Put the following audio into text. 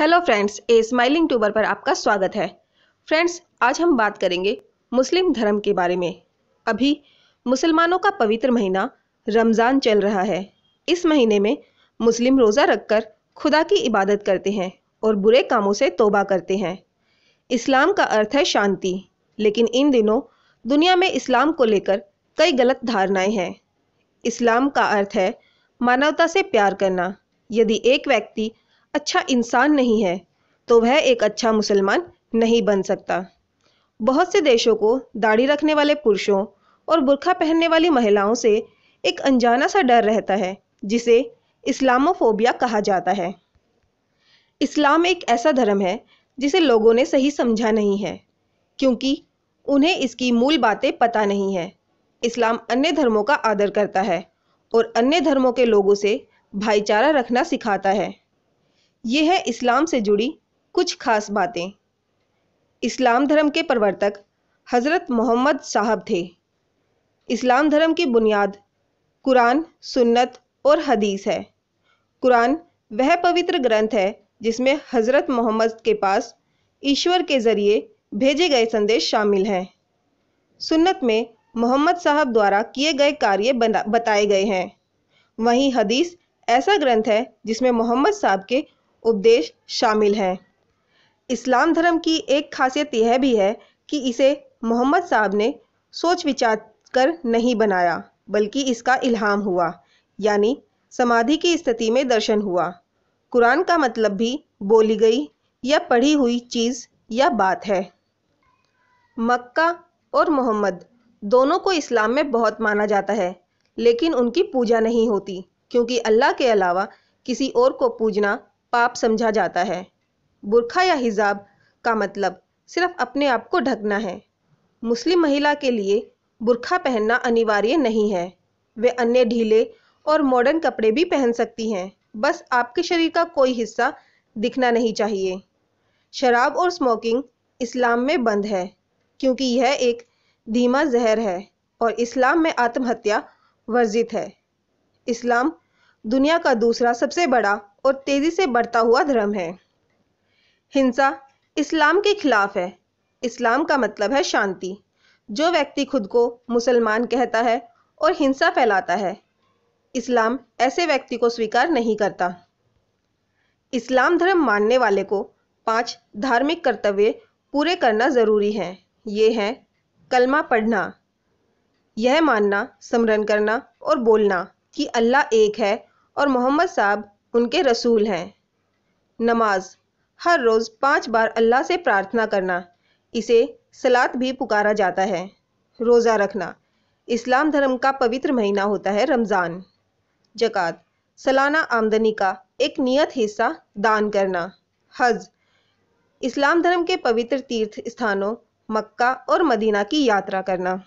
hello friends a smiling tuber पर आपका स्वागत है फ्रेंड्स आज हम बात करेंगे मुस्लिम धर्म के बारे में अभी मुसलमानों का पवित्र महीना रमज़ान चल रहा है इस महीने में मुस्लिम रोज़ा रखकर खुदा की इबादत करते हैं और बुरे कामों से तोबा करते हैं इस्लाम का अर्थ है शांति लेकिन इन दिनों दुनिया में इस्लाम को लेकर कई गलत धारणाएं हैं इस्लाम का अर्थ है मानवता से प्यार करना यदि एक व्यक्ति अच्छा इंसान नहीं है तो वह एक अच्छा मुसलमान नहीं बन सकता बहुत से देशों को दाढ़ी रखने वाले पुरुषों और बुरखा पहनने वाली महिलाओं से एक अनजाना सा डर रहता है जिसे इस्लामोफोबिया कहा जाता है इस्लाम एक ऐसा धर्म है जिसे लोगों ने सही समझा नहीं है क्योंकि उन्हें इसकी मूल बातें पता नहीं है इस्लाम अन्य धर्मों का आदर करता है और अन्य धर्मों के लोगों से भाईचारा रखना सिखाता है ये है इस्लाम से जुड़ी कुछ खास बातें इस्लाम धर्म के प्रवर्तक हज़रत मोहम्मद साहब थे इस्लाम धर्म की बुनियाद कुरान सुन्नत और हदीस है कुरान वह पवित्र ग्रंथ है जिसमें हज़रत मोहम्मद के पास ईश्वर के ज़रिए भेजे गए संदेश शामिल हैं सुन्नत में मोहम्मद साहब द्वारा किए गए कार्य बताए गए हैं वहीं हदीस ऐसा ग्रंथ है जिसमें मोहम्मद साहब के उपदेश शामिल हैं इस्लाम धर्म की एक खासियत यह भी है कि इसे मोहम्मद साहब ने सोच विचार कर नहीं बनाया बल्कि इसका इल्हाम हुआ यानी समाधि की स्थिति में दर्शन हुआ कुरान का मतलब भी बोली गई या पढ़ी हुई चीज़ या बात है मक्का और मोहम्मद दोनों को इस्लाम में बहुत माना जाता है लेकिन उनकी पूजा नहीं होती क्योंकि अल्लाह के अलावा किसी और को पूजना पाप समझा जाता है बुरखा या हिजाब का मतलब सिर्फ अपने आप को ढकना है मुस्लिम महिला के लिए बुरखा पहनना अनिवार्य नहीं है वे अन्य ढीले और मॉडर्न कपड़े भी पहन सकती हैं बस आपके शरीर का कोई हिस्सा दिखना नहीं चाहिए शराब और स्मोकिंग इस्लाम में बंद है क्योंकि यह एक धीमा जहर है और इस्लाम में आत्महत्या वर्जित है इस्लाम दुनिया का दूसरा सबसे बड़ा और तेज़ी से बढ़ता हुआ धर्म है हिंसा इस्लाम के खिलाफ है इस्लाम का मतलब है शांति जो व्यक्ति खुद को मुसलमान कहता है और हिंसा फैलाता है इस्लाम ऐसे व्यक्ति को स्वीकार नहीं करता इस्लाम धर्म मानने वाले को पांच धार्मिक कर्तव्य पूरे करना ज़रूरी है ये है कलमा पढ़ना यह मानना स्मरण करना और बोलना कि अल्लाह एक है और मोहम्मद साहब उनके रसूल हैं नमाज हर रोज़ पाँच बार अल्लाह से प्रार्थना करना इसे सलात भी पुकारा जाता है रोज़ा रखना इस्लाम धर्म का पवित्र महीना होता है रमज़ान जक़ात सालाना आमदनी का एक नियत हिस्सा दान करना हज इस्लाम धर्म के पवित्र तीर्थ स्थानों मक्का और मदीना की यात्रा करना